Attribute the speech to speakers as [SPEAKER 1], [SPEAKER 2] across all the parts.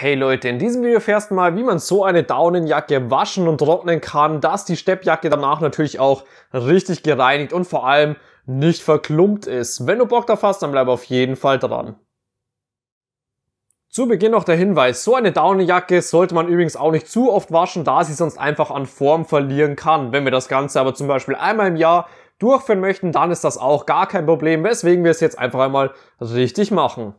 [SPEAKER 1] Hey Leute, in diesem Video fährst du mal, wie man so eine Daunenjacke waschen und trocknen kann, dass die Steppjacke danach natürlich auch richtig gereinigt und vor allem nicht verklumpt ist. Wenn du Bock drauf hast, dann bleib auf jeden Fall dran. Zu Beginn noch der Hinweis, so eine Daunenjacke sollte man übrigens auch nicht zu oft waschen, da sie sonst einfach an Form verlieren kann. Wenn wir das Ganze aber zum Beispiel einmal im Jahr durchführen möchten, dann ist das auch gar kein Problem, weswegen wir es jetzt einfach einmal richtig machen.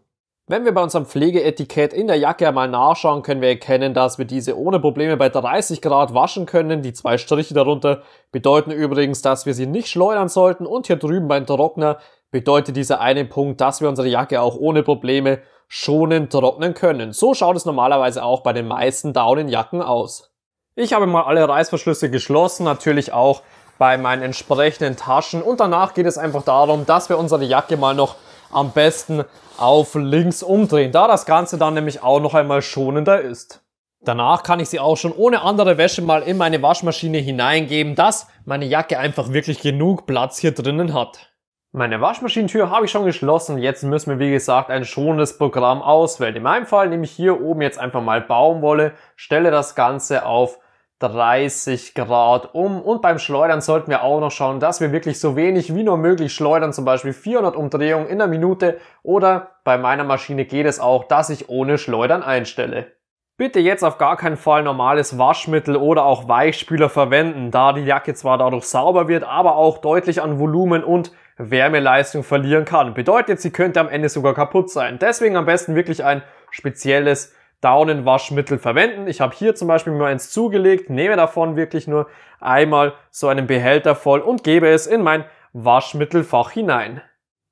[SPEAKER 1] Wenn wir bei unserem Pflegeetikett in der Jacke einmal nachschauen, können wir erkennen, dass wir diese ohne Probleme bei 30 Grad waschen können. Die zwei Striche darunter bedeuten übrigens, dass wir sie nicht schleudern sollten und hier drüben beim Trockner bedeutet dieser eine Punkt, dass wir unsere Jacke auch ohne Probleme schonend trocknen können. So schaut es normalerweise auch bei den meisten Daunenjacken aus. Ich habe mal alle Reißverschlüsse geschlossen, natürlich auch bei meinen entsprechenden Taschen und danach geht es einfach darum, dass wir unsere Jacke mal noch am besten auf links umdrehen, da das Ganze dann nämlich auch noch einmal schonender ist. Danach kann ich sie auch schon ohne andere Wäsche mal in meine Waschmaschine hineingeben, dass meine Jacke einfach wirklich genug Platz hier drinnen hat. Meine Waschmaschinentür habe ich schon geschlossen. Jetzt müssen wir, wie gesagt, ein schonendes Programm auswählen. In meinem Fall nehme ich hier oben jetzt einfach mal Baumwolle, stelle das Ganze auf 30 Grad um. Und beim Schleudern sollten wir auch noch schauen, dass wir wirklich so wenig wie nur möglich schleudern, zum Beispiel 400 Umdrehungen in der Minute oder bei meiner Maschine geht es auch, dass ich ohne Schleudern einstelle. Bitte jetzt auf gar keinen Fall normales Waschmittel oder auch Weichspüler verwenden, da die Jacke zwar dadurch sauber wird, aber auch deutlich an Volumen und Wärmeleistung verlieren kann. Bedeutet, sie könnte am Ende sogar kaputt sein. Deswegen am besten wirklich ein spezielles Daunenwaschmittel verwenden. Ich habe hier zum Beispiel mir eins zugelegt, nehme davon wirklich nur einmal so einen Behälter voll und gebe es in mein Waschmittelfach hinein.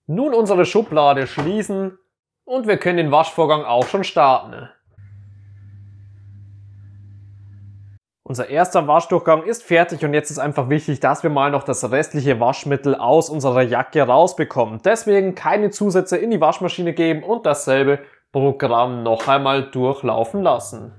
[SPEAKER 1] Nun unsere Schublade schließen und wir können den Waschvorgang auch schon starten. Unser erster Waschdurchgang ist fertig und jetzt ist einfach wichtig, dass wir mal noch das restliche Waschmittel aus unserer Jacke rausbekommen. Deswegen keine Zusätze in die Waschmaschine geben und dasselbe Programm noch einmal durchlaufen lassen.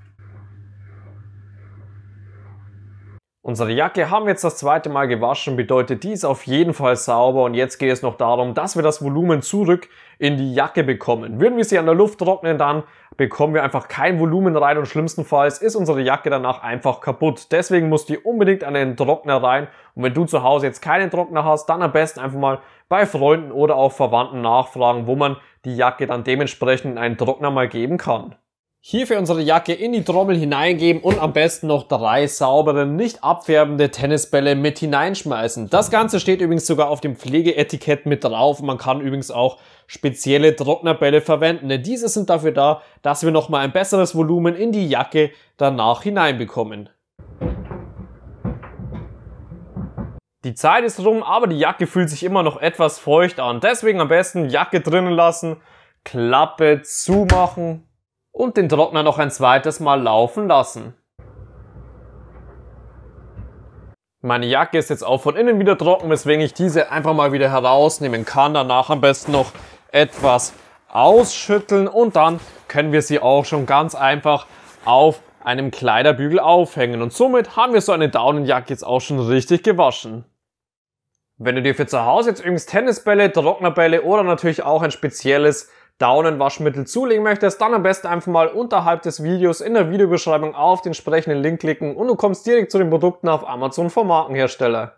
[SPEAKER 1] Unsere Jacke haben wir jetzt das zweite Mal gewaschen, bedeutet die ist auf jeden Fall sauber und jetzt geht es noch darum, dass wir das Volumen zurück in die Jacke bekommen. Würden wir sie an der Luft trocknen, dann bekommen wir einfach kein Volumen rein und schlimmstenfalls ist unsere Jacke danach einfach kaputt. Deswegen muss die unbedingt an den Trockner rein und wenn du zu Hause jetzt keinen Trockner hast, dann am besten einfach mal bei Freunden oder auch Verwandten nachfragen, wo man die Jacke dann dementsprechend in einen Trockner mal geben kann. Hierfür unsere Jacke in die Trommel hineingeben und am besten noch drei saubere, nicht abfärbende Tennisbälle mit hineinschmeißen. Das Ganze steht übrigens sogar auf dem Pflegeetikett mit drauf. Man kann übrigens auch spezielle Trocknerbälle verwenden, denn diese sind dafür da, dass wir nochmal ein besseres Volumen in die Jacke danach hineinbekommen. Die Zeit ist rum, aber die Jacke fühlt sich immer noch etwas feucht an. Deswegen am besten Jacke drinnen lassen, Klappe zumachen und den Trockner noch ein zweites Mal laufen lassen. Meine Jacke ist jetzt auch von innen wieder trocken, weswegen ich diese einfach mal wieder herausnehmen kann. Danach am besten noch etwas ausschütteln und dann können wir sie auch schon ganz einfach auf einem Kleiderbügel aufhängen und somit haben wir so eine Daunenjacke jetzt auch schon richtig gewaschen. Wenn du dir für zu Hause jetzt übrigens Tennisbälle, Trocknerbälle oder natürlich auch ein spezielles Daunenwaschmittel zulegen möchtest, dann am besten einfach mal unterhalb des Videos in der Videobeschreibung auf den entsprechenden Link klicken und du kommst direkt zu den Produkten auf Amazon vom Markenhersteller.